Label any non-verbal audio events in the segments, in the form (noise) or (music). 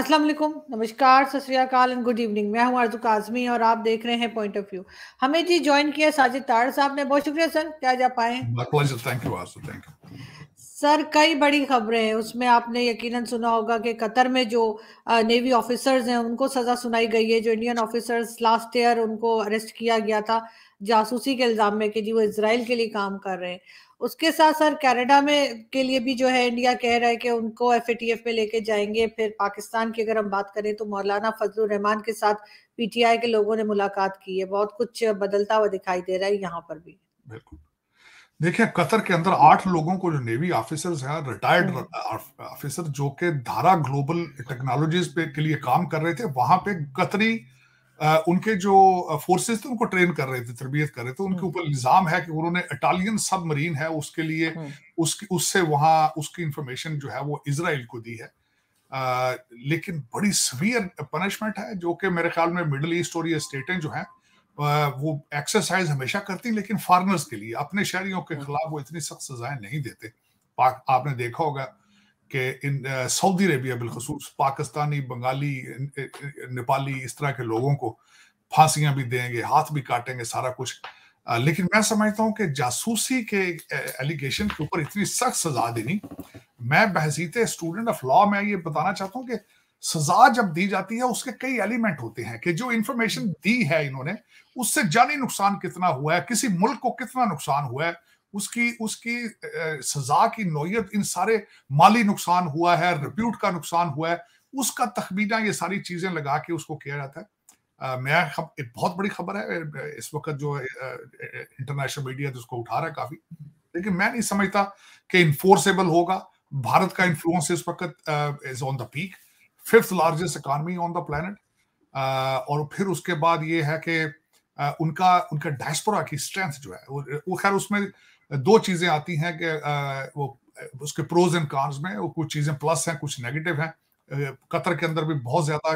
अस्सलाम वालेकुम नमस्कार सत श्रीकाल एंड गुड इवनिंग मैं हूं आरजू काजमी और आप देख रहे हैं पॉइंट ऑफ व्यू हमें जी ज्वाइन किया साजिद तार साहब ने बहुत शुक्रिया सर क्या जा पाए thank you thank you sir कई बड़ी खबरें हैं उसमें आपने यकीनन सुना होगा कि कतर में जो नेवी ऑफिसर्स हैं उनको सज़ा सुनाई गई है जो इंडियन ऑफिसर्स लास्ट ईयर उनको अरेस्ट किया गया था जासूसी के इल्ज़ाम में कि जी वो इसराइल के लिए काम कर रहे हैं उसके साथ सर कनाडा में के लिए भी जो है इंडिया कह रहा है कि उनको एफएटीएफ में लेके जाएंगे फिर पाकिस्तान की अगर हम बात करें तो मौलाना फजलुर रहमान के साथ पीटीआई के लोगों ने मुलाकात की है बहुत कुछ बदलता हुआ दिखाई दे रहा है यहाँ पर भी बिल्कुल देखिए कतर के अंदर आठ लोगों को जो नेवी ऑफिसर्स हैं रिटायर्ड हम्म। ऑफिसर जो के धारा ग्लोबल टेक्नोलॉजीज पे के लिए काम कर रहे थे वहां पे कतरी उनके जो फोर्सेस थे उनको ट्रेन कर रहे थे तरबियत कर रहे थे उनके हम्म। ऊपर इल्जाम है कि उन्होंने इटालियन सबमरीन है उसके लिए हम्म। उसकी उससे वहाँ उसकी इंफॉर्मेशन जो है वो इसराइल को दी है आ, लेकिन बड़ी सवियर पनिशमेंट है जो कि मेरे ख्याल में मिडल ईस्ट और ये स्टेटें जो हैं वो एक्सरसाइज हमेशा करती लेकिन फॉरनर्स के लिए अपने शहरियों के हम्म। खिलाफ वो इतनी सख्त सजाएं नहीं देते आपने देखा होगा कि इन सऊदी अरेबिया बिलखसूस पाकिस्तानी बंगाली नेपाली इस तरह के लोगों को फांसियां भी देंगे हाथ भी काटेंगे सारा कुछ आ, लेकिन मैं समझता हूं कि जासूसी के एलिगेशन के ऊपर इतनी सख्त सजा देनी मैं बहसीत स्टूडेंट ऑफ लॉ में ये बताना चाहता हूँ कि सजा जब दी जाती है उसके कई एलिमेंट होते हैं कि जो इंफॉर्मेशन दी है इन्होंने उससे जानी नुकसान कितना हुआ है किसी मुल्क को कितना नुकसान हुआ है उसकी उसकी सजा की नोयत इन सारे माली नुकसान हुआ है रिप्यूट का नुकसान हुआ है उसका तखमीना ये सारी चीजें लगा के उसको किया जाता है Uh, मैं खब, एक बहुत बड़ी खबर है इस वक्त जो इंटरनेशनल मीडिया तो उसको उठा रहा है काफी लेकिन मैं नहीं समझता कि इन्फोर्सेबल होगा भारत का इन्फ्लुएंस इस वक्त is on the peak fifth largest economy on the planet और फिर उसके बाद ये है कि उनका उनका डायस्पोरा की स्ट्रेंथ जो है वो, वो खैर उसमें दो चीजें आती हैं कि वो उसके प्रोज एंड कॉन्स में वो कुछ चीजें प्लस हैं कुछ नेगेटिव हैं कतर के अंदर भी बहुत ज्यादा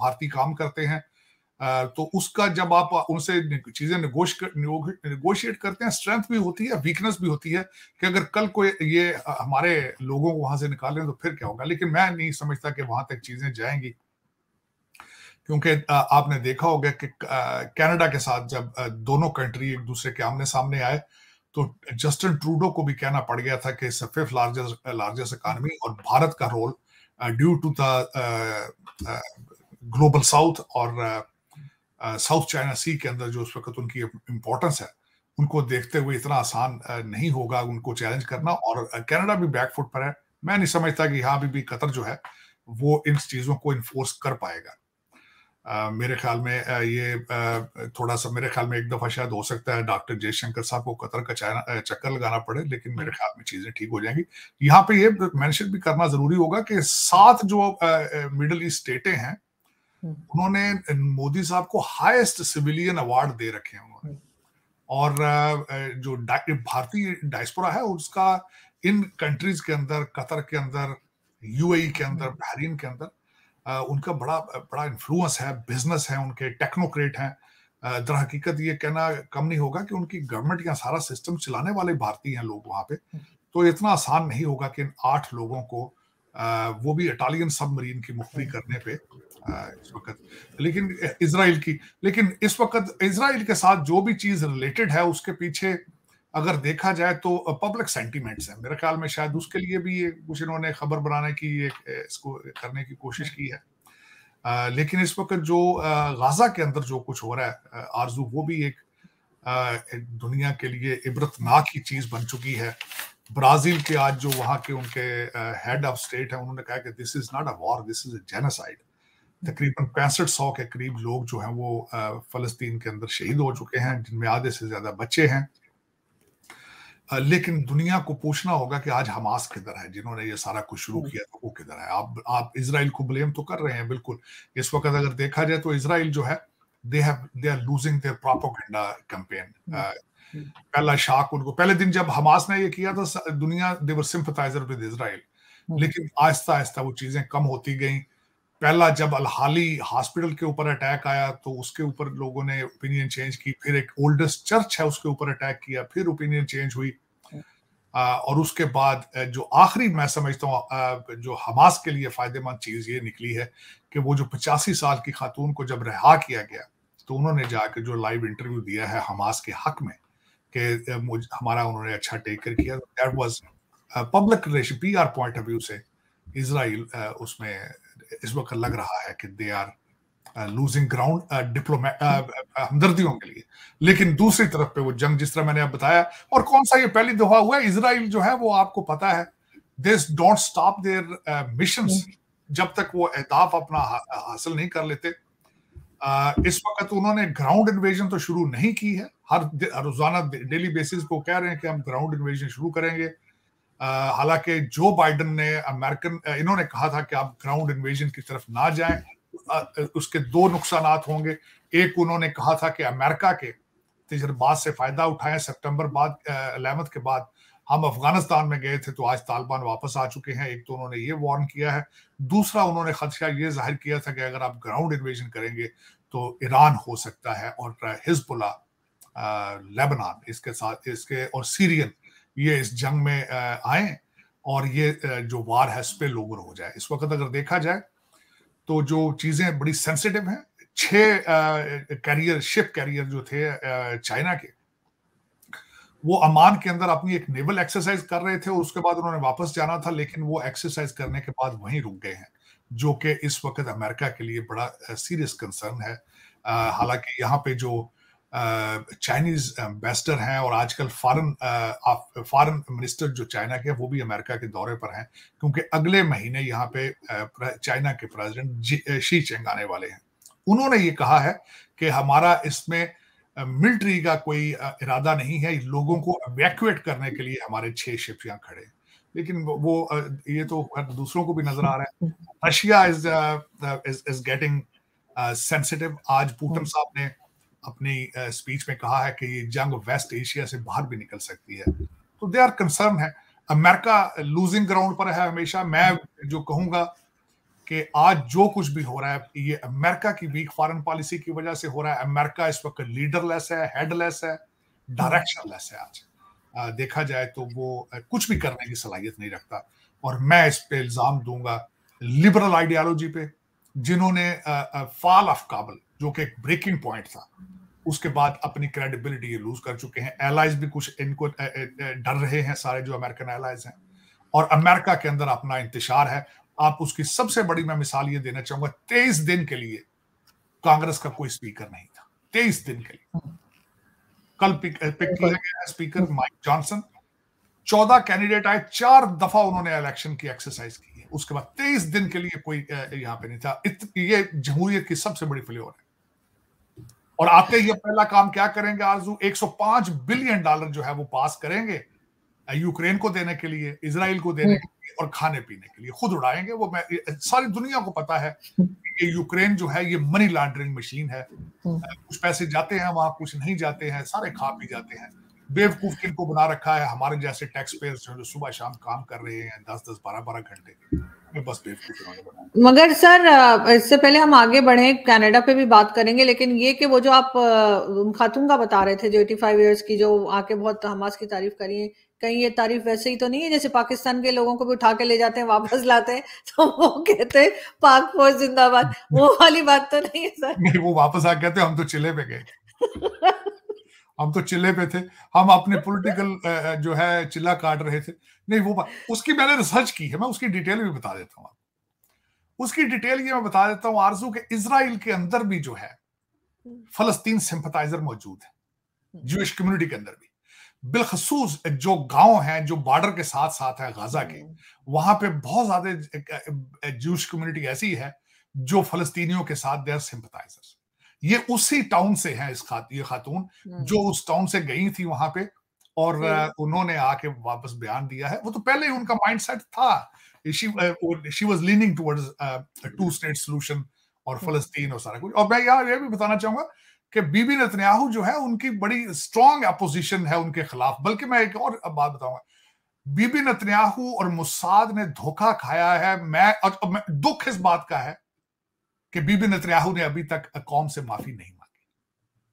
भारतीय काम करते हैं तो उसका जब आप उनसे चीजें निगोशिएट करते हैं स्ट्रेंथ भी होती है वीकनेस भी होती है कि अगर कल को ये हमारे लोगों को वहां से निकालें तो फिर क्या होगा लेकिन मैं नहीं समझता कि वहां तक चीजें जाएंगी क्योंकि आपने देखा होगा कि कनाडा के साथ जब दोनों कंट्री एक दूसरे के आमने सामने आए तो जस्टिन ट्रूडो को भी कहना पड़ गया था कि फिफ्थ लार्जेस्ट लार्जेस्ट इकानमी और भारत का role due to the global south और साउथ चाइना सी के अंदर जो उस वक्त उनकी इम्पोर्टेंस है उनको देखते हुए इतना आसान uh, नहीं होगा उनको चैलेंज करना और कनाडा uh, भी बैकफुट पर है मैं नहीं समझता कि यहाँ भी, भी कतर जो है वो इन चीज़ों को इन्फोर्स कर पाएगा मेरे ख्याल में ये थोड़ा सा मेरे ख्याल में एक दफा शायद हो सकता है डॉक्टर जयशंकर साहब को कतर का चक्कर लगाना पड़े लेकिन मेरे हम्म। ख्याल में चीजें ठीक हो जाएंगी यहाँ पे ये मेंशन भी करना जरूरी होगा कि सात जो मिडल ईस्ट स्टेटें हैं हम्म। उन्होंने मोदी साहब को हाईएस्ट सिविलियन अवार्ड दे रखे हैं उन्होंने हम्म। और जो भारतीय डायस्पोरा है उसका इन कंट्रीज के अंदर कतर के अंदर यूएई के अंदर बहरीन के अंदर उनका बड़ा बड़ा इन्फ्लुएंस है बिजनेस है उनके टेक्नोक्रेट हैं दर हकीकत ये कहना कम नहीं होगा कि उनकी गवर्नमेंट या सारा सिस्टम चलाने वाले भारतीय हैं लोग वहाँ पे हम्म। तो इतना आसान नहीं होगा कि इन आठ लोगों को वो भी इटालियन सबमरीन की मुखरी हम्म। करने पे इस वक्त लेकिन इसराइल की लेकिन इस वक्त इसराइल के साथ जो भी चीज रिलेटेड है उसके पीछे अगर देखा जाए तो पब्लिक सेंटीमेंट्स हैं मेरे ख्याल में शायद उसके लिए भी ये कुछ इन्होंने खबर बनाने की ये इसको करने की कोशिश की है आ, लेकिन इस वक्त जो गाजा के अंदर जो कुछ हो रहा है आरजू वो भी एक दुनिया के लिए इबरतनाक ही चीज बन चुकी है ब्राजील के आज जो वहाँ के उनके हेड ऑफ स्टेट है उन्होंने कहा कि this is not a war this is a genocide तकरीबन पैंसठ सौ के करीब लोग जो हैं वो फलस्तीन के अंदर शहीद हो चुके हैं जिनमें आधे से ज्यादा बच्चे हैं लेकिन दुनिया को पूछना होगा कि आज हमास किधर है जिन्होंने ये सारा कुछ शुरू हम्म। किया तो वो किधर है आप आप इसराइल को ब्लेम तो कर रहे हैं बिल्कुल इस वक्त अगर देखा जाए तो इसराइल जो है they have they are losing their propaganda campaign पहला शाक उनको पहले दिन जब हमास ने ये किया था दुनिया देवर सिंपथाइजर विद इसराइल लेकिन आहिस्ता आहिस्ता वो चीजें कम होती गई पहला जब अलहाली हॉस्पिटल के ऊपर अटैक आया तो उसके ऊपर लोगों ने ओपिनियन चेंज की फिर एक ओल्डेस्ट चर्च है उसके ऊपर अटैक किया फिर ओपिनियन चेंज हुई और उसके बाद जो आखिरी मैं समझता हूँ जो हमास के लिए फायदेमंद चीज ये निकली है कि वो जो पचासी साल की खातून को जब रिहा किया गया तो उन्होंने जाकर जो लाइव इंटरव्यू दिया है हमास के हक में कि हमारा उन्होंने अच्छा टेक कर किया that was public relation PR point of view से इसराइल उसमें इस वक्त लग रहा है कि they are losing ground diplomat हमदर्दियों के लिए लेकिन दूसरी तरफ पे वो जंग जिस तरह मैंने अब बताया और कौन सा ये पहली दफा हुआ है इसराइल जो है वो आपको पता है this don't stop their mission जब तक वो एहताफ अपना हासिल नहीं कर लेते uh, इस वक्त उन्होंने ग्राउंड इन्वेजन तो शुरू नहीं की है हर रोजाना डेली बेसिस को कह रहे हैं कि हम ग्राउंड इन्वेजन शुरू करेंगे हालांकि जो बाइडन ने अमेरिकन इन्होंने कहा था कि आप ग्राउंड इन्वेजन की तरफ ना जाएं उसके दो नुकसान होंगे एक उन्होंने कहा था कि अमेरिका के तजर्बात से फायदा उठाएं सितंबर बाद अलेवंथ के बाद हम अफगानिस्तान में गए थे तो आज तालिबान वापस आ चुके हैं एक तो उन्होंने ये वार्न किया है दूसरा उन्होंने खदशा ये जाहिर किया था कि अगर आप ग्राउंड इन्वेजन करेंगे तो ईरान हो सकता है और हिजबुला लेबनान इसके साथ इसके और सीरियन ये इस जंग में आए और ये जो वार है उस पर लोगों हो जाए इस वक्त अगर देखा जाए तो जो चीजें बड़ी सेंसिटिव हैं छह कैरियर शिप कैरियर जो थे चाइना के वो अमान के अंदर अपनी एक नेवल एक्सरसाइज कर रहे थे और उसके बाद उन्होंने वापस जाना था लेकिन वो एक्सरसाइज करने के बाद वहीं रुक गए हैं जो कि इस वक्त अमेरिका के लिए बड़ा सीरियस कंसर्न है हालांकि यहाँ पे जो चाइनीज एम्बेसडर हैं और आजकल फॉरेन फॉरेन मिनिस्टर जो चाइना के वो भी अमेरिका के दौरे पर हैं क्योंकि अगले महीने यहाँ पे चाइना के प्रेसिडेंट शी चेंग आने वाले हैं उन्होंने ये कहा है कि हमारा इसमें मिलिट्री का कोई इरादा नहीं है लोगों को एवैक्यूएट करने के लिए हमारे छह शिप यहाँ खड़े हैं लेकिन वो ये तो दूसरों को भी नजर आ रहा है Russia is is getting sensitive आज पुटन हाँ। साहब ने अपनी स्पीच में कहा है कि ये जंग वेस्ट एशिया से बाहर भी निकल सकती है तो दे आर कंसर्न है अमेरिका लूजिंग ग्राउंड पर है हमेशा मैं जो कहूंगा कि आज जो कुछ भी हो रहा है ये अमेरिका की वीक फॉरेन पॉलिसी की वजह से हो रहा है अमेरिका इस वक्त लीडरलेस है हेडलेस है डायरेक्शनलेस है आज देखा जाए तो वो कुछ भी करने की सलाहियत नहीं रखता और मैं इस पे इल्ज़ाम दूंगा लिबरल आइडियालॉजी पे जिन्होंने फॉल ऑफ काबल जो कि एक ब्रेकिंग पॉइंट था उसके बाद अपनी क्रेडिबिलिटी ये लूज कर चुके हैं एलाइज भी कुछ इनको डर रहे हैं सारे जो अमेरिकन एलाइज हैं और अमेरिका के अंदर अपना इंतजार है आप उसकी सबसे बड़ी मैं मिसाल ये देना चाहूंगा तेईस दिन के लिए कांग्रेस का कोई स्पीकर नहीं था तेईस दिन के लिए हम्म। कल पिक, पिक हम्म। किया गया है स्पीकर माइक जॉनसन चौदह कैंडिडेट आए चार दफा उन्होंने इलेक्शन की एक्सरसाइज की है उसके बाद तेईस दिन के लिए कोई यहाँ पे नहीं था इत, ये जमहूरियत की सबसे बड़ी फ्लेवर है और आते ही पहला काम क्या करेंगे आरजू 105 बिलियन डॉलर जो है वो पास करेंगे यूक्रेन को देने के लिए इसराइल को देने के लिए और खाने पीने के लिए खुद उड़ाएंगे वो मैं सारी दुनिया को पता है कि यूक्रेन जो है ये मनी लॉन्ड्रिंग मशीन है हम्म। कुछ पैसे जाते हैं वहां कुछ नहीं जाते हैं सारे खा पी जाते हैं बेवकूफ किन को बना रखा है हमारे जैसे टैक्स पेयर जो सुबह शाम काम कर रहे हैं दस दस बारह बारह घंटे बस मगर सर इससे पहले हम आगे बढ़े कनाडा पे भी बात करेंगे लेकिन ये कि वो जो आप खातून का बता रहे थे जो 85 इयर्स की जो आके बहुत हमास की तारीफ करी है कहीं ये तारीफ वैसे ही तो नहीं है जैसे पाकिस्तान के लोगों को भी उठा के ले जाते हैं वापस लाते हैं (laughs) तो वो कहते हैं पाक फौज जिंदाबाद वो वाली बात तो नहीं है सर नहीं वो वापस आ कहते हम तो चिले पे गए (laughs) हम तो चिल्ले पे थे हम अपने पॉलिटिकल जो है चिल्ला काट रहे थे नहीं वो उसकी मैंने रिसर्च की है मैं उसकी डिटेल भी बता देता हूँ उसकी डिटेल ये मैं बता देता हूँ आरजू के इसराइल के अंदर भी जो है फलस्तीन सिंपथाइजर मौजूद है जूश कम्युनिटी के अंदर भी बिलखसूस जो गांव हैं जो बॉर्डर के साथ साथ है गाजा के वहां पे बहुत ज्यादा जूश कम्युनिटी ऐसी है जो फलस्तीनियों के साथ दे आर सिंपथाइजर्स ये उसी टाउन से है इस खात ये खातून हम्म। जो उस टाउन से गई थी वहां पे और उन्होंने आके वापस बयान दिया है वो तो पहले ही उनका माइंडसेट था she was leaning towards two state solution और हम्म। फलस्तीन और सारा कुछ और मैं यार ये भी बताना चाहूंगा कि बीबी नतन्याहू जो है उनकी बड़ी स्ट्रांग अपोजिशन है उनके खिलाफ बल्कि मैं एक और बात बताऊंगा बीबी नतन्याहू और मुसाद ने धोखा खाया है मैं और, और मैं, दुख इस बात का है कि बीबी नेतन्याहू ने अभी तक कौम से माफी नहीं मांगी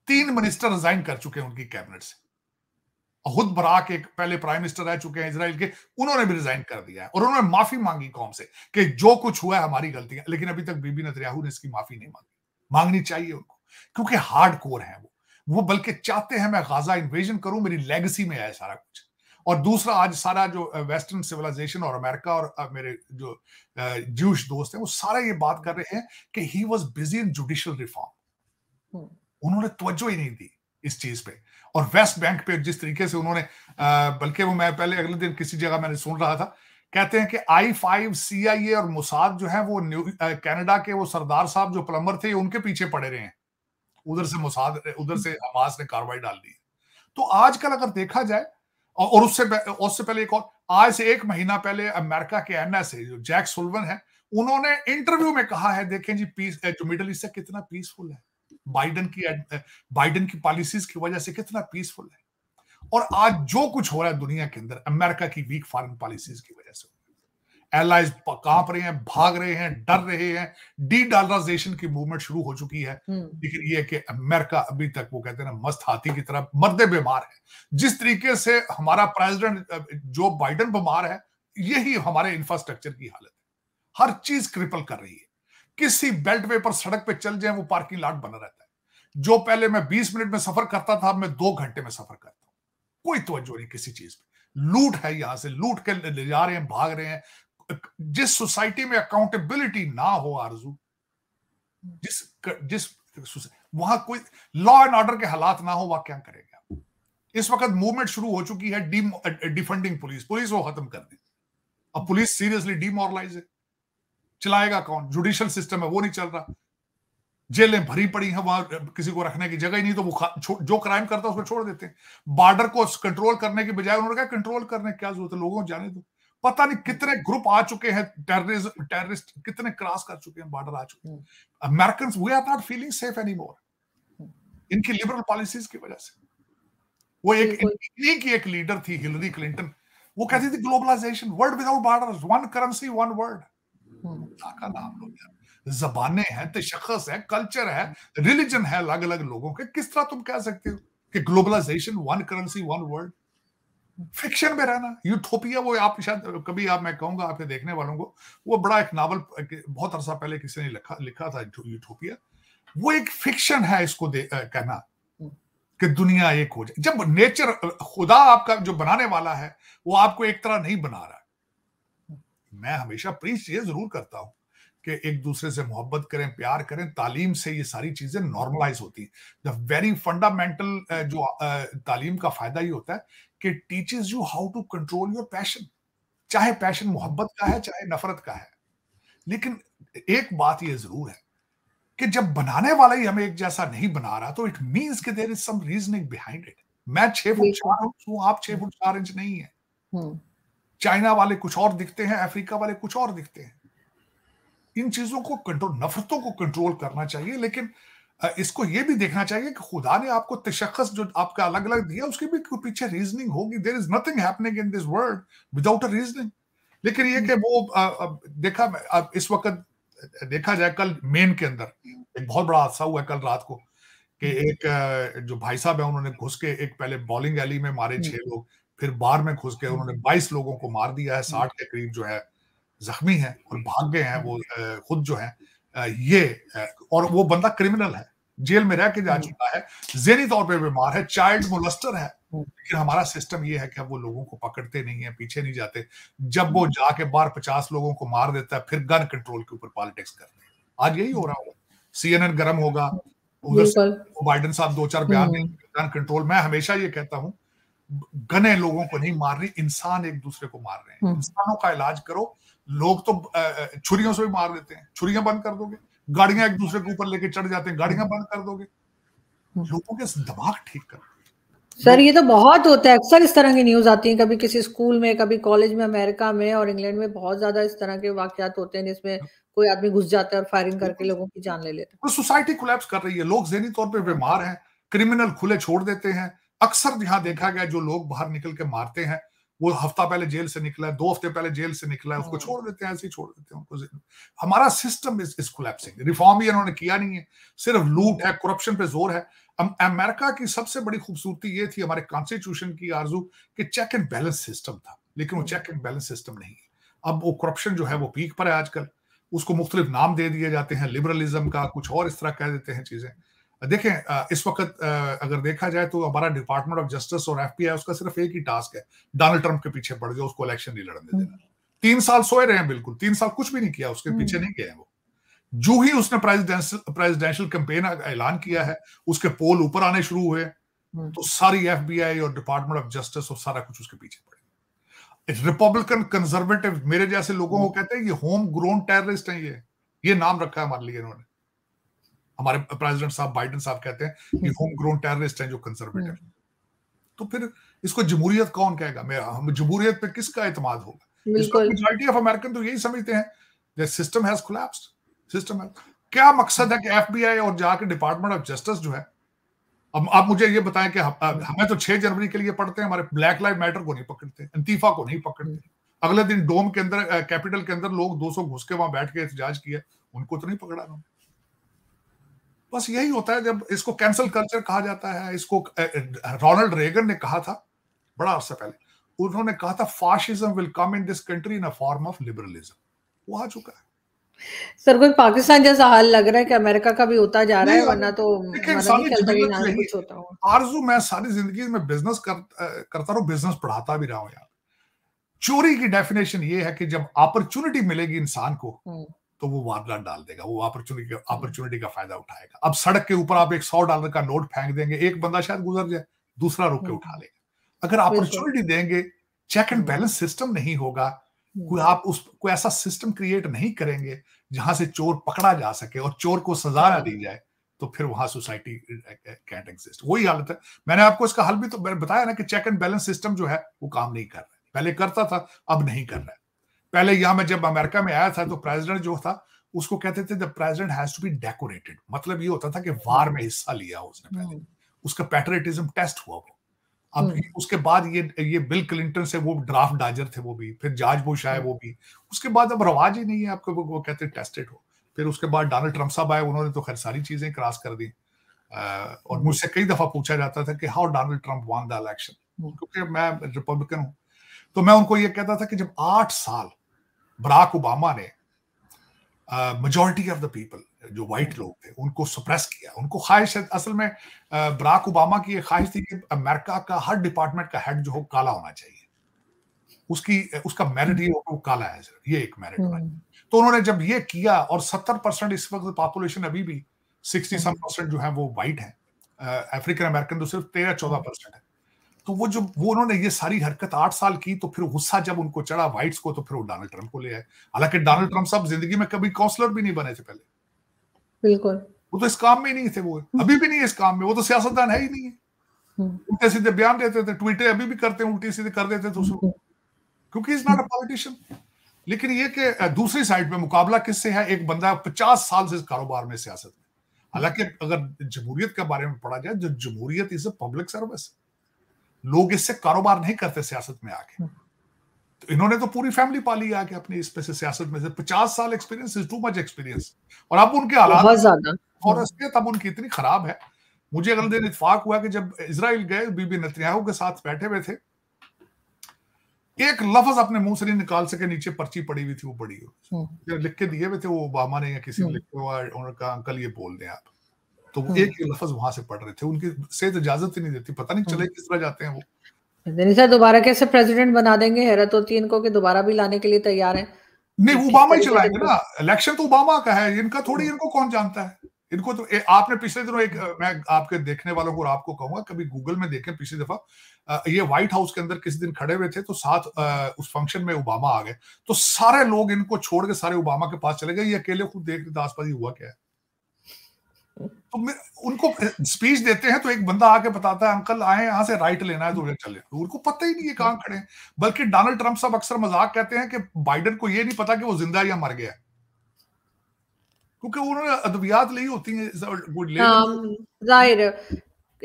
तीन मिनिस्टर रिजाइन कर चुके हैं उनकी कैबिनेट से खुद बराक एक पहले प्राइम मिनिस्टर रह चुके हैं इसराइल के उन्होंने भी रिजाइन कर दिया है और उन्होंने माफी मांगी कौम से कि जो कुछ हुआ है हमारी गलती है लेकिन अभी तक बीबी नेतन्याहू ने इसकी माफी नहीं मांगी मांगनी चाहिए उनको क्योंकि हार्ड कोर है वो वो बल्कि चाहते हैं मैं गाजा इन्वेजन करूं मेरी लेगेसी में आए सारा कुछ और दूसरा आज सारा जो वेस्टर्न सिविलाइजेशन और अमेरिका और मेरे जो ज्यूश दोस्त हैं वो सारे ये बात कर रहे हैं कि he was busy in judicial reform उन्होंने तवज्जो ही नहीं दी इस चीज पे और वेस्ट बैंक पे जिस तरीके से उन्होंने बल्कि वो मैं पहले अगले दिन किसी जगह मैंने सुन रहा था कहते हैं कि आई फाइव सी आई ए और मुसाद जो है वो न्यू कैनेडा के वो सरदार साहब जो प्लम्बर थे उनके पीछे पड़े रहे हैं उधर से मुसाद उधर से हमास ने कार्रवाई डाल दी तो आजकल अगर देखा जाए और उससे उससे पहले एक और आज से एक महीना पहले अमेरिका के एन एस जैक सुलवन है उन्होंने इंटरव्यू में कहा है देखें जी पीस जो मिडल ईस्ट है कितना पीसफुल है बाइडन की बाइडन की पॉलिसीज की वजह से कितना पीसफुल है और आज जो कुछ हो रहा है दुनिया के अंदर अमेरिका की वीक फॉरेन पॉलिसीज की वजह से एलाइज कांप रहे हैं भाग रहे हैं डर रहे हैं डी डॉलराइजेशन की मूवमेंट शुरू हो चुकी है हम्म। लेकिन ये कि अमेरिका अभी तक वो कहते हैं ना मस्त हाथी की तरह मर्दे बीमार है जिस तरीके से हमारा प्रेसिडेंट जो बाइडन बीमार है यही हमारे इंफ्रास्ट्रक्चर की हालत है हर चीज क्रिपल कर रही है किसी बेल्टवे पर सड़क पे चल जाए वो पार्किंग लॉट बना रहता है जो पहले मैं 20 मिनट में सफर करता था मैं दो घंटे में सफर करता हूँ कोई तवज्जो नहीं किसी चीज पे लूट है यहां से लूट के ले जा रहे हैं भाग रहे हैं जिस सोसाइटी में अकाउंटेबिलिटी ना हो आरजू जिस जिस वहां कोई लॉ एंड ऑर्डर के हालात ना हो वह क्या करेगा इस वक्त मूवमेंट शुरू हो चुकी है डी डिफेंडिंग पुलिस पुलिस वो खत्म कर दी अब पुलिस सीरियसली डिमोरलाइज है चलाएगा कौन जुडिशियल सिस्टम है वो नहीं चल रहा जेलें भरी पड़ी हैं वहां किसी को रखने की जगह ही नहीं तो वो जो क्राइम करता है उसको छोड़ देते हैं बॉर्डर को कंट्रोल करने के बजाय उन्होंने कहा कंट्रोल करने क्या जरूरत है लोगों को जाने दो पता नहीं कितने ग्रुप आ चुके हैं टेररिस्ट टेररिस्ट कितने क्रॉस कर चुके हैं बॉर्डर आ चुके हैं American we are not feeling safe any more इनकी लिबरल पॉलिसीज की वजह से वो एक इटली की एक लीडर थी हिलरी क्लिंटन वो कहती थी globalisation world without border one currency one world का नाम लो यार जबाने हैं तशखस है कल्चर है रिलीजन है अलग अलग लोगों के किस तरह तुम कह सकते हो कि globalisation one currency one world fiction में रहना यूथोपिया वो आप शायद कभी आप मैं कहूंगा आपके देखने वालों को वो बड़ा एक नावल बहुत अरसा पहले किसी ने लिखा लिखा था यूथोपिया वो एक फिक्शन है इसको कहना कि दुनिया एक हो जाए जब नेचर खुदा आपका जो बनाने वाला है वो आपको एक तरह नहीं बना रहा मैं हमेशा प्रीच ये जरूर करता हूं कि एक दूसरे से मोहब्बत करें प्यार करें तालीम से ये सारी चीजें नॉर्मलाइज होती हैं द वेरी फंडामेंटल जो तालीम का फायदा ही होता है कि teaches you how to control your passion चाहे पैशन मोहब्बत का है चाहे नफरत का है लेकिन एक बात ये जरूर है कि जब बनाने वाला ही हमें एक जैसा नहीं बना रहा तो इट मींस के there is some reasoning behind it मैं छह फुट चार इंच हूं आप छह फुट चार इंच नहीं है हम्म। चाइना वाले कुछ और दिखते हैं अफ्रीका वाले कुछ और दिखते हैं इन चीजों को कंट्रोल नफरतों को कंट्रोल करना चाहिए लेकिन इसको ये भी देखना चाहिए कि खुदा ने आपको तशखस जो आपका अलग अलग दिया उसके भी पीछे रीजनिंग होगी there is nothing happening in this world without a reasoning लेकिन ये कि हम्म। वो आ, आ, देखा अब इस वक्त देखा जाए कल मेन के अंदर एक बहुत बड़ा हादसा हुआ कल रात को कि हम्म। एक जो भाई साहब है उन्होंने घुस के एक पहले बॉलिंग एली में मारे हम्म। छह लोग फिर बार में घुस के उन्होंने बाईस लोगों को मार दिया है साठ के करीब जो है जख्मी है और भाग गए हैं वो खुद जो है ये और वो बंदा क्रिमिनल है जेल में रह के जा हम्म। चुका है जेनी तौर पे बीमार है चाइल्ड मोलस्टर है हम्म। लेकिन हमारा सिस्टम ये है कि वो लोगों को पकड़ते नहीं है पीछे नहीं जाते जब वो हम्म। जाके बार पचास लोगों को मार देता है फिर गन कंट्रोल के ऊपर पॉलिटिक्स करते हैं आज यही हो रहा होगा सीएनएन गर्म होगा उधर बाइडन साहब दो चार बयान गन कंट्रोल मैं हमेशा ये कहता हूँ गने लोगों को नहीं मार रही इंसान एक दूसरे को मार रहे हैं इंसानों का इलाज करो लोग तो छुरियों से भी मार लेते हैं छुरियां बंद कर दोगे गाड़ियां एक दूसरे के ऊपर लेके चढ़ जाते हैं गाड़ियां बंद कर दोगे हम्म। लोगों के दिमाग ठीक कर सर ये तो बहुत होता है अक्सर इस तरह की न्यूज आती है कभी किसी स्कूल में कभी कॉलेज में अमेरिका में और इंग्लैंड में बहुत ज्यादा इस तरह के वाकत होते हैं जिसमें कोई आदमी घुस जाता है और फायरिंग करके लोगों की जान ले लेता है तो सोसाइटी कोलैप्स कर रही है लोग जहनी तौर पर बीमार हैं क्रिमिनल खुले छोड़ देते हैं अक्सर यहाँ देखा गया जो लोग बाहर निकल के मारते हैं वो हफ्ता पहले जेल से निकला है दो हफ्ते पहले जेल से निकला है उसको हाँ। छोड़ देते हैं ऐसे ही छोड़ देते हैं उनको हमारा system is is collapsing reform ही इन्होंने किया नहीं है सिर्फ लूट है करप्शन पे जोर है अमेरिका की सबसे बड़ी खूबसूरती ये थी हमारे कॉन्स्टिट्यूशन की आरजू कि चेक एंड बैलेंस सिस्टम था लेकिन वो चेक एंड बैलेंस सिस्टम नहीं है अब वो करप्शन जो है वो पीक पर है आजकल उसको मुख्तलिफ नाम दे दिए जाते हैं लिबरलिज्म का कुछ और इस तरह कह देते हैं चीजें देखें इस वक्त अगर देखा जाए तो हमारा डिपार्टमेंट ऑफ जस्टिस और एफ उसका सिर्फ एक ही टास्क है डोनाल्ड ट्रंप के पीछे पड़ गया उसको इलेक्शन नहीं लड़ने देना हम्म। तीन साल सोए रहे हैं बिल्कुल तीन साल कुछ भी नहीं किया उसके पीछे हम्म। नहीं गए वो जो ही उसने प्रेसिडेंशियल कैंपेन का ऐलान किया है उसके पोल ऊपर आने शुरू हुए हम्म। तो सारी एफ और डिपार्टमेंट ऑफ जस्टिस और सारा कुछ उसके पीछे पड़े रिपब्लिकन कंजर्वेटिव मेरे जैसे लोगों को कहते हैं ये होम ग्रोन टेररिस्ट हैं ये ये नाम रखा है हमारे लिए इन्होंने हमारे प्रेसिडेंट साहब बाइडन साहब कहते हैं कि होम ग्रोन टेररिस्ट हैं जो कंजर्वेटिव हम्म। तो फिर इसको जमहूरियत कौन कहेगा मेरा हम जमहूरियत पे किसका एतमाद होगा मेजोरिटी ऑफ अमेरिकन तो यही समझते हैं सिस्टम हैज कोलैप्स्ड सिस्टम है क्या मकसद है कि एफबीआई और जाके डिपार्टमेंट ऑफ जस्टिस जो है अब आप मुझे ये बताएं कि हम, हमें तो छह जनवरी के लिए पढ़ते हैं हमारे ब्लैक लाइव मैटर को नहीं पकड़ते इंतीफा को नहीं पकड़ते हम्म। अगले दिन डोम के अंदर कैपिटल के अंदर लोग 200 घुस के वहां बैठ के एहतजाज किया उनको तो नहीं पकड़ा ना बस यही होता है जब इसको कैंसल कल्चर कहा जाता है इसको रोनाल्ड रेगन ने कहा था बड़ा अरसा पहले उन्होंने कहा था fascism will come in this country in a form of liberalism वो आ चुका है सर कोई पाकिस्तान जैसा हाल लग रहा है कि अमेरिका का भी होता जा रहा है वरना तो कुछ होता आरजू मैं सारी जिंदगी में बिजनेस कर, करता रहूं बिजनेस पढ़ाता भी रहा हूँ यार चोरी की डेफिनेशन ये है कि जब अपॉर्चुनिटी मिलेगी इंसान को हम्म। तो वो वार्नर डाल देगा वो अपॉर्चुनिटी हम्म। अपॉर्चुनिटी का फायदा उठाएगा अब सड़क के ऊपर आप एक सौ डॉलर का नोट फेंक देंगे एक बंदा शायद गुजर जाए दूसरा रुक के हम्म। उठा लेगा अगर अपॉर्चुनिटी देंगे चेक एंड बैलेंस सिस्टम नहीं होगा हम्म। कोई आप उस कोई ऐसा सिस्टम क्रिएट नहीं करेंगे जहां से चोर पकड़ा जा सके और चोर को सजा ना दी जाए तो फिर वहां सोसाइटी कैंट एग्जिस्ट वही हालत है मैंने आपको इसका हल भी तो बताया ना कि चेक एंड बैलेंस सिस्टम जो है वो काम नहीं कर रहा है पहले करता था अब नहीं कर रहा है पहले यहां में जब अमेरिका में आया था तो प्रेसिडेंट जो था उसको कहते थे the president has to be decorated मतलब ये होता था कि वार में हिस्सा लिया उसने पहले हम्म। उसका पैट्रियटिज्म टेस्ट हुआ वो अब हम्म। उसके बाद ये ये बिल क्लिंटन से वो ड्राफ्ट डाजर थे वो भी फिर जॉर्ज बुश आए हम्म। वो भी उसके बाद अब रवाज ही नहीं है आपको वो, वो कहते टेस्टेड हो फिर उसके बाद डोनाल्ड ट्रंप साहब आए उन्होंने तो खैर सारी चीजें क्रॉस कर दी और मुझसे कई दफा पूछा जाता था कि how Donald Trump won the election क्योंकि मैं रिपब्लिकन हूँ तो मैं उनको ये कहता था कि जब आठ साल बराक ओबामा ने मेजोरिटी ऑफ द पीपल जो वाइट लोग थे उनको सप्रेस किया उनको ख्वाहिश असल में बराक ओबामा की ख्वाहिश थी कि अमेरिका का हर डिपार्टमेंट का हेड जो हो काला होना चाहिए उसकी उसका मेरिट ये वो काला है सर ये एक मेरिट हम्म। तो उन्होंने जब ये किया और सत्तर परसेंट इस वक्त पॉपुलेशन अभी भी सिक्सटी सम परसेंट जो है वो वाइट है अफ्रीकन अमेरिकन तो सिर्फ तेरह चौदह परसेंट हम्म। है तो वो जो वो उन्होंने ये सारी हरकत आठ साल की तो फिर गुस्सा जब उनको चढ़ा व्हाइट्स को तो फिर वो डोनाल्ड ट्रंप को ले आए हालांकि डोनाल्ड ट्रंप साहब जिंदगी में कभी काउंसलर भी नहीं बने थे पहले बिल्कुल वो तो इस काम में ही नहीं थे वो अभी भी नहीं इस काम में वो तो सियासतदान है ही नहीं है हम्म। उल्टे सीधे बयान देते थे ट्विटर अभी भी करते हैं उल्टे सीधे कर देते थे तो उसको हम्म। क्योंकि इज नॉट अ पॉलिटिशियन लेकिन ये कि दूसरी साइड में मुकाबला किससे है एक बंदा पचास साल से इस कारोबार में सियासत में हालांकि अगर जमहूरियत के बारे में पढ़ा जाए जो तो जमहूरियत इज अ पब्लिक सर्विस है लोग इससे कारोबार नहीं करते सियासत में आके हम्म। तो इन्होंने तो पूरी फैमिली पाली आके अपने इस पे से सियासत में से पचास साल experience is too much experience और अब उनके हालात और असलियत अब उनकी इतनी खराब है मुझे अगले दिन इतफाक हुआ कि जब इसराइल गए बीबी नतरिया के साथ बैठे हुए थे एक लफज अपने मुंह से नहीं निकाल सके नीचे पर्ची पड़ी हुई थी वो बड़ी हम्म। लिख के दिए हुए थे वो ओबामा ने या किसी ने हम्म। लिखा उन्होंने कहा अंकल ये बोल दें आप तो वो हाँ। एक ही लफज वहां से पढ़ रहे थे उनकी सेहत इजाजत ही नहीं देती पता नहीं चले किस तरह जाते हैं वो सर दोबारा कैसे प्रेसिडेंट बना देंगे हैरत होती है इनको कि दोबारा भी लाने के लिए तैयार है नहीं वो ओबामा ही चलाएंगे ना इलेक्शन तो ओबामा का है इनका थोड़ी इनको कौन जानता है इनको तो ए, आपने पिछले दिनों एक मैं आपके देखने वालों को और आपको कहूंगा कभी गूगल में देखें पिछली दफा ये व्हाइट हाउस के अंदर किसी दिन खड़े हुए थे तो साथ उस फंक्शन में ओबामा आ गए तो सारे लोग इनको छोड़ के सारे ओबामा के पास चले गए ये अकेले खुद देख रहे थे आसपास हुआ क्या है तो उनको स्पीच देते हैं तो एक बंदा आके बताता है अंकल आए यहां से राइट लेना है तो उन्हें चले तो उनको पता ही नहीं है कहाँ खड़े बल्कि डोनाल्ड ट्रंप साहब अक्सर मजाक कहते हैं कि बाइडन को ये नहीं पता कि वो जिंदा या मर गया क्योंकि उन्होंने अदबियात ली होती हाँ, है जाहिर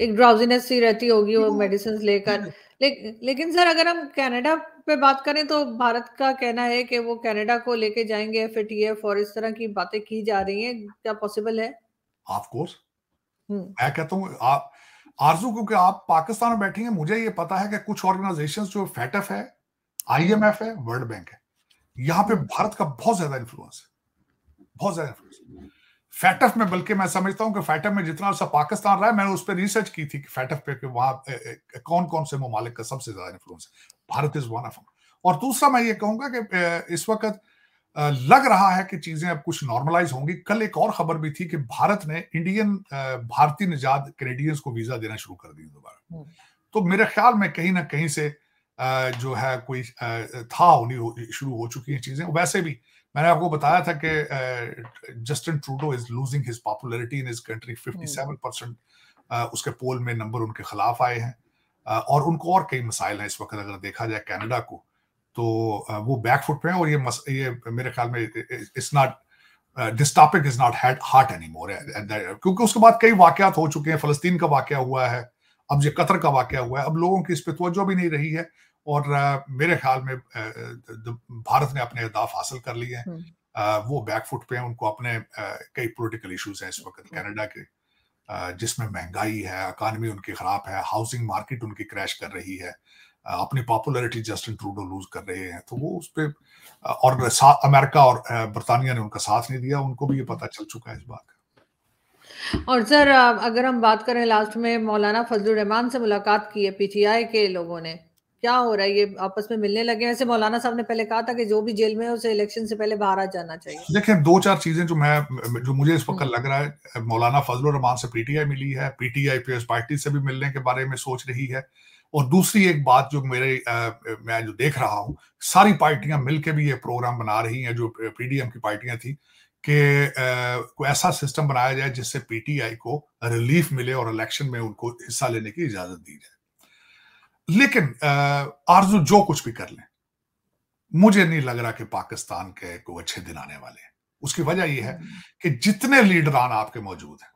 एक ड्राउजीनेस सी रहती होगी वो मेडिसिन लेकर (laughs) ले, लेकिन सर अगर हम कनाडा पे बात करें तो भारत का कहना है कि वो कनाडा को लेके जाएंगे एफ और इस तरह की बातें की जा रही हैं क्या पॉसिबल है ऑफकोर्स hmm. मैं कहता हूँ आप आरजू क्योंकि आप पाकिस्तान में बैठेंगे मुझे ये पता है कि कुछ ऑर्गेनाइजेशन जो फैटफ है आईएमएफ है वर्ल्ड बैंक है यहाँ पे भारत का बहुत ज्यादा इन्फ्लुएंस है बहुत ज्यादा इन्फ्लुएंस फैटफ में बल्कि मैं समझता हूँ कि फैटफ में जितना अर्सा पाकिस्तान रहा है मैंने उस पर रिसर्च की थी कि फैटफ पे कि वहाँ कौन कौन से ममालिक का सबसे ज्यादा इन्फ्लुएंस है भारत इज वन ऑफ और दूसरा मैं ये कहूंगा कि इस वक्त लग रहा है कि चीजें अब कुछ नॉर्मलाइज होंगी कल एक और खबर भी थी कि भारत ने इंडियन भारतीय निजात कैनेडियंस को वीजा देना शुरू कर दिया दोबारा हम्म। तो मेरे ख्याल में कहीं ना कहीं से जो है कोई था होनी शुरू हो चुकी है चीजें वैसे भी मैंने आपको बताया था कि Justin Trudeau is losing his popularity in his country 57 percent उसके पोल में नंबर उनके खिलाफ आए हैं और उनको और कई मसाइल हैं इस वक्त अगर देखा जाए कनाडा को तो वो बैक फुट पे है और ये मस, ये मेरे ख्याल में it's not this topic is not had heart any more क्योंकि उसके बाद कई वाकत हो चुके हैं फलस्तीन का वाक़ हुआ है अब ये कतर का वाक़ हुआ है अब लोगों की इस पर तोजो भी नहीं रही है और मेरे ख्याल में भारत ने अपने अहदाफ हासिल कर लिए हैं हम्म। वो बैक फुट पे हैं उनको अपने कई पोलिटिकल इशूज हैं इस वक्त हम्म। कैनेडा के जिसमें महंगाई है अकानमी उनकी खराब है हाउसिंग मार्केट उनकी क्रैश कर रही है अपनी पॉपुलैरिटी जस्टिन ट्रूडो लूज कर रहे हैं तो वो उस पर और अमेरिका और बरतानिया ने उनका साथ नहीं दिया उनको भी ये पता चल चुका है इस बात का और सर अगर हम बात करें लास्ट में मौलाना फजल रहमान से मुलाकात की है पीटीआई के लोगों ने क्या हो रहा है ये आपस में मिलने लगे ऐसे मौलाना साहब ने पहले कहा था कि जो भी जेल में है उसे इलेक्शन से पहले बाहर आ जाना चाहिए देखिए दो चार चीजें जो मैं जो मुझे इस वक्त हम्म। लग रहा है मौलाना फजल रहमान से पीटीआई मिली है पीटीआई पीएस पार्टी से भी मिलने के बारे में सोच रही है और दूसरी एक बात जो मेरे आ, मैं जो देख रहा हूँ सारी पार्टियां मिलकर भी ये प्रोग्राम बना रही हैं जो पीडीएम की पार्टियां थी कि कोई ऐसा सिस्टम बनाया जाए जिससे पीटीआई को रिलीफ मिले और इलेक्शन में उनको हिस्सा लेने की इजाजत दी जाए लेकिन आरजू जो कुछ भी कर लें मुझे नहीं लग रहा कि पाकिस्तान के को अच्छे दिन आने वाले हैं उसकी वजह यह है हम्म। कि जितने लीडरान आपके मौजूद हैं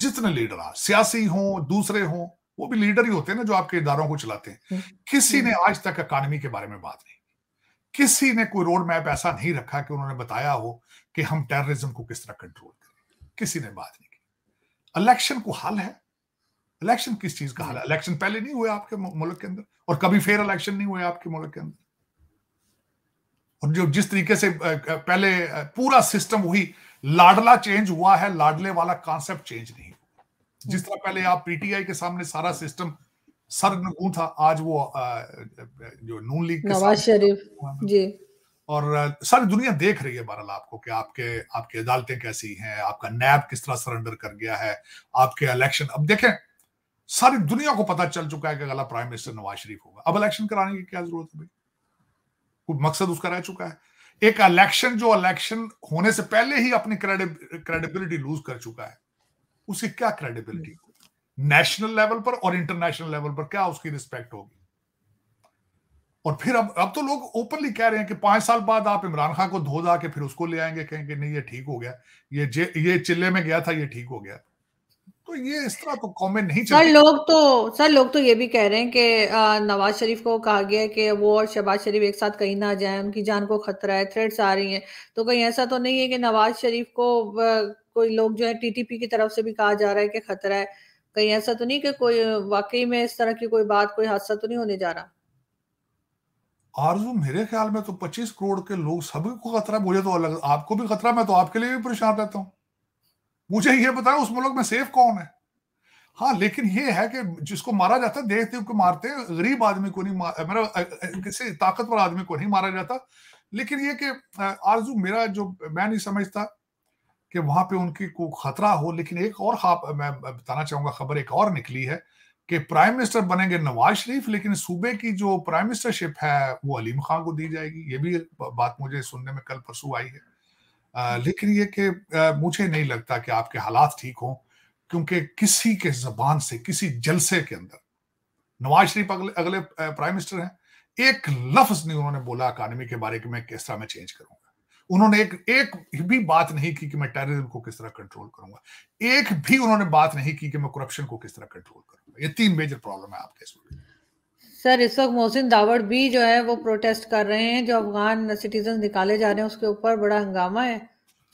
जितने लीडरान सियासी हों दूसरे हों वो भी लीडर ही होते हैं ना जो आपके इदारों को चलाते हैं हम्म। किसी ने हम्म। आज तक अकानमी के बारे में बात नहीं किसी ने कोई रोड मैप ऐसा नहीं रखा कि उन्होंने बताया हो कि हम टेररिज्म को किस तरह कंट्रोल करें किसी ने बात नहीं की इलेक्शन को हल है इलेक्शन किस चीज का हल है इलेक्शन पहले नहीं हुए आपके मुल्क के अंदर और कभी फेयर इलेक्शन नहीं हुए आपके मुल्क के अंदर और जो जिस तरीके से पहले पूरा सिस्टम वही लाडला चेंज हुआ है लाडले वाला कॉन्सेप्ट चेंज नहीं जिस तरह पहले आप पीटीआई के सामने सारा सिस्टम सरनगू था आज वो जो नून लीग नवाज शरीफ जी और सारी दुनिया देख रही है बहरहाल आपको कि आपके आपकी अदालतें कैसी हैं आपका नैब किस तरह सरेंडर कर गया है आपके इलेक्शन अब देखें सारी दुनिया को पता चल चुका है कि अगला प्राइम मिनिस्टर नवाज शरीफ होगा अब इलेक्शन कराने की क्या जरूरत है भाई मकसद उसका रह चुका है एक इलेक्शन जो इलेक्शन होने से पहले ही अपनी क्रेडिबिलिटी लूज कर चुका है उसे क्या क्रेडिबिलिटी नेशनल लेवल पर और इंटरनेशनल लेवल पर क्या उसकी रिस्पेक्ट होगी और फिर अब अब तो लोग ओपनली कह रहे हैं कि पांच साल बाद आप इमरान खान को धो धा के फिर उसको ले आएंगे कहेंगे नहीं ये ठीक हो गया ये जे ये चिल्ले में गया था ये ठीक हो गया तो ये इस तरह तो कमेंट नहीं सर लोग तो सर लोग तो ये भी कह रहे हैं कि नवाज शरीफ को कहा गया है कि वो और शहबाज शरीफ एक साथ कहीं ना जाए उनकी जान को खतरा है थ्रेड्स आ रही हैं तो कहीं ऐसा तो नहीं है कि नवाज शरीफ को कोई लोग जो है टीटीपी की तरफ से भी कहा जा रहा है कि खतरा है कहीं ऐसा तो नहीं कि कोई वाकई में इस तरह की कोई बात कोई हादसा तो नहीं होने जा रहा आरजू मेरे ख्याल में तो 25 करोड़ के लोग सभी को खतरा मुझे तो अलग आपको भी खतरा मैं तो आपके लिए भी परेशान रहता हूँ मुझे ये बताओ उस मुल्क में सेफ कौन है हाँ लेकिन ये है कि जिसको मारा जाता है देख देख के मारते हैं गरीब आदमी को नहीं मार मेरा किसी ताकतवर आदमी को नहीं मारा जाता लेकिन ये कि आरजू मेरा जो मैं नहीं समझता कि वहां पे उनकी को खतरा हो लेकिन एक और खाप मैं बताना चाहूंगा खबर एक और निकली है कि प्राइम मिनिस्टर बनेंगे नवाज शरीफ लेकिन सूबे की जो प्राइम मिनिस्टरशिप है वो अलीम खान को दी जाएगी ये भी बात मुझे सुनने में कल परसों आई है लेकिन ये कि मुझे नहीं लगता कि आपके हालात ठीक हों क्योंकि किसी के जबान से किसी जलसे के अंदर नवाज शरीफ अगले अगले प्राइम मिनिस्टर हैं एक लफ्ज नहीं उन्होंने बोला अकानमी के बारे में किस तरह मैं चेंज करूंगा उन्होंने एक एक भी बात नहीं की कि मैं टेररिज्म को किस तरह कंट्रोल करूंगा एक भी उन्होंने बात नहीं की कि मैं करप्शन को किस तरह कंट्रोल करूंगा ये तीन मेजर प्रॉब्लम है आपके इसमें सर इस वक्त मोहसिन दावड़ भी जो है वो प्रोटेस्ट कर रहे हैं जो अफगान सिटीजन निकाले जा रहे हैं उसके ऊपर बड़ा हंगामा है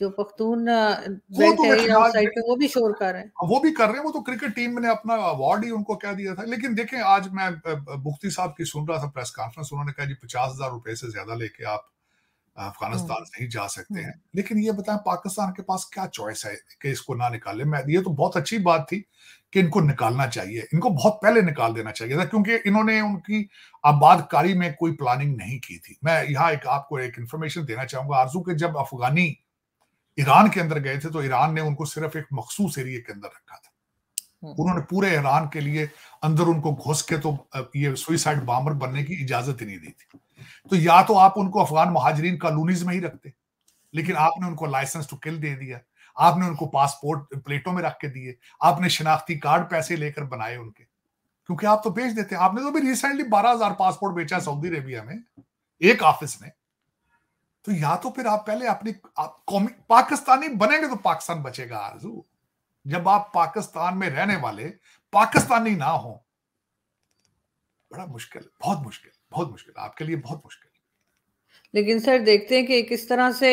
जो पख्तून वो, तो वो भी शोर कर रहे हैं हाँ, वो भी कर रहे हैं वो तो क्रिकेट टीम ने अपना अवार्ड ही उनको क्या दिया था लेकिन देखें आज मैं मुफ्ती साहब की सुन रहा था प्रेस कॉन्फ्रेंस उन्होंने कहा जी पचास हजार रुपए से ज्यादा लेके आप अफगानिस्तान से हम्म। ही जा सकते हैं हम्म। लेकिन ये बताएं पाकिस्तान के पास क्या चॉइस है कि इसको ना निकाले मैं ये तो बहुत अच्छी बात थी कि इनको निकालना चाहिए इनको बहुत पहले निकाल देना चाहिए था क्योंकि इन्होंने उनकी आबादकारी में कोई प्लानिंग नहीं की थी मैं यहाँ एक आपको एक इन्फॉर्मेशन देना चाहूंगा आरजू के जब अफगानी ईरान के अंदर गए थे तो ईरान ने उनको सिर्फ एक मखसूस एरिए के अंदर रखा था हम्म। उन्होंने पूरे ईरान के लिए अंदर उनको घुस के तो ये सुइसाइड बॉम्बर बनने की इजाजत ही नहीं दी थी तो या तो आप उनको अफगान महाजरीन कॉलोनीज में ही रखते लेकिन आपने उनको लाइसेंस टू किल दे दिया आपने उनको पासपोर्ट प्लेटों में रख के दिए आपने शिनाख्ती कार्ड पैसे लेकर बनाए उनके क्योंकि आप तो बेच देते आपने तो भी रिसेंटली बारह हजार पासपोर्ट बेचा सऊदी अरेबिया में एक ऑफिस ने तो या तो फिर आप पहले अपनी आप पाकिस्तानी बनेंगे तो पाकिस्तान बचेगा आरजू जब आप पाकिस्तान में रहने वाले पाकिस्तानी ना हो बड़ा मुश्किल बहुत मुश्किल बहुत मुश्किल आपके लिए बहुत मुश्किल लेकिन सर देखते हैं कि किस तरह से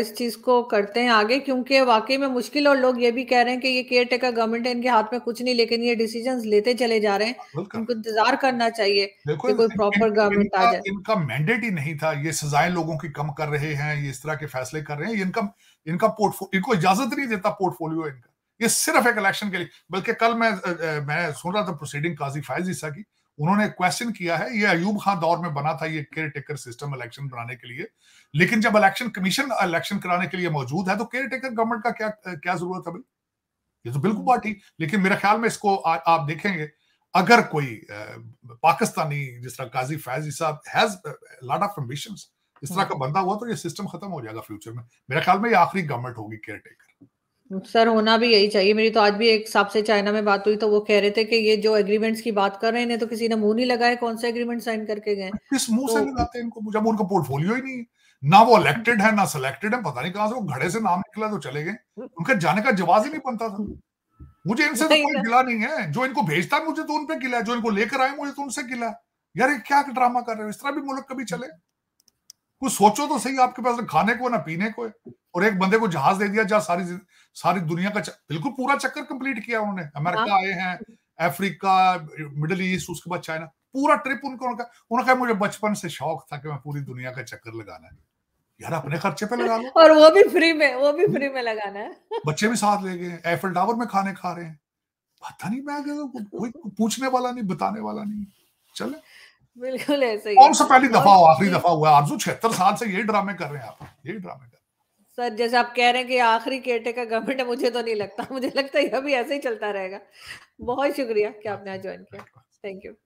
इस चीज को करते हैं आगे क्योंकि वाकई में मुश्किल और लोग ये भी कह रहे हैं कि ये केयर टेकर गवर्नमेंट है इनके हाथ में कुछ नहीं लेकिन ये डिसीजन लेते चले जा रहे हैं उनको हाँ, इंतजार करना चाहिए कि कोई प्रॉपर गवर्नमेंट आ जाए इनका मैंडेट ही नहीं था ये सजाएं लोगों की कम कर रहे हैं ये इस तरह के फैसले कर रहे हैं इनका इनका पोर्टफोलियो इनको इजाजत नहीं देता पोर्टफोलियो इनका ये सिर्फ एक इलेक्शन के लिए बल्कि कल मैं मैं सुन रहा था प्रोसीडिंग काजी फायज ईसा की उन्होंने क्वेश्चन किया है ये अयूब खान दौर में बना था ये केयर टेकर सिस्टम इलेक्शन बनाने के लिए लेकिन जब इलेक्शन कमीशन इलेक्शन कराने के लिए मौजूद है तो केयर टेकर गवर्नमेंट का क्या क्या जरूरत है भाई ये तो बिल्कुल बात लेकिन मेरे ख्याल में इसको आ, आप देखेंगे अगर कोई पाकिस्तानी जिस तरह Qazi Faiz has lot of इस तरह का हम्म। बंदा हुआ तो ये सिस्टम खत्म हो जाएगा फ्यूचर में मेरे ख्याल में ये आखिरी गवर्नमेंट होगी केयर टेकर सर होना भी यही चाहिए मेरी तो आज भी एक साहब से चाइना में बात हुई तो वो कह रहे थे कि ये जो एग्रीमेंट्स की बात कर रहे हैं तो किसी ने मुंह नहीं लगाया कौन से एग्रीमेंट साइन करके गए किस मुंह तो, से लगाते हैं इनको जब उनका पोर्टफोलियो ही नहीं है ना वो इलेक्टेड है ना सिलेक्टेड है पता नहीं कहां से वो घड़े से नाम निकला तो चले गए उनके जाने का जवाब ही नहीं बनता था मुझे इनसे तो कोई गिला नहीं है जो इनको भेजता है मुझे तो उनपे गिला है जो इनको लेकर आए मुझे तो उनसे गिला है यार ये क्या ड्रामा कर रहे हो इस तरह भी मुल्क कभी चले कुछ सोचो तो सही आपके पास ना खाने को ना पीने को है और एक बंदे को जहाज दे दिया जहाँ सारी सारी दुनिया का बिल्कुल पूरा चक्कर कंप्लीट किया उन्होंने अमेरिका हाँ। आए हैं अफ्रीका मिडल ईस्ट उसके बाद चाइना पूरा ट्रिप उनको उनका उनका मुझे बचपन से शौक था कि मैं पूरी दुनिया का चक्कर लगाना है यार अपने खर्चे पे लगा लो (laughs) और वो भी फ्री में वो भी फ्री में लगाना है (laughs) बच्चे भी साथ ले गए एफिल टावर में खाने खा रहे हैं पता नहीं मैं कोई पूछने वाला नहीं बताने वाला नहीं चले बिल्कुल ऐसे कौन सा पहली दफा हो आखिरी दफा हुआ आरजू छिहत्तर साल से यही ड्रामे कर रहे हैं आप यही ड्रामे कर सर जैसे आप कह रहे हैं कि आखिरी केटे का गवर्नमेंट है मुझे तो नहीं लगता मुझे लगता है अभी ऐसे ही चलता रहेगा बहुत शुक्रिया कि आपने आज ज्वाइन किया थैंक यू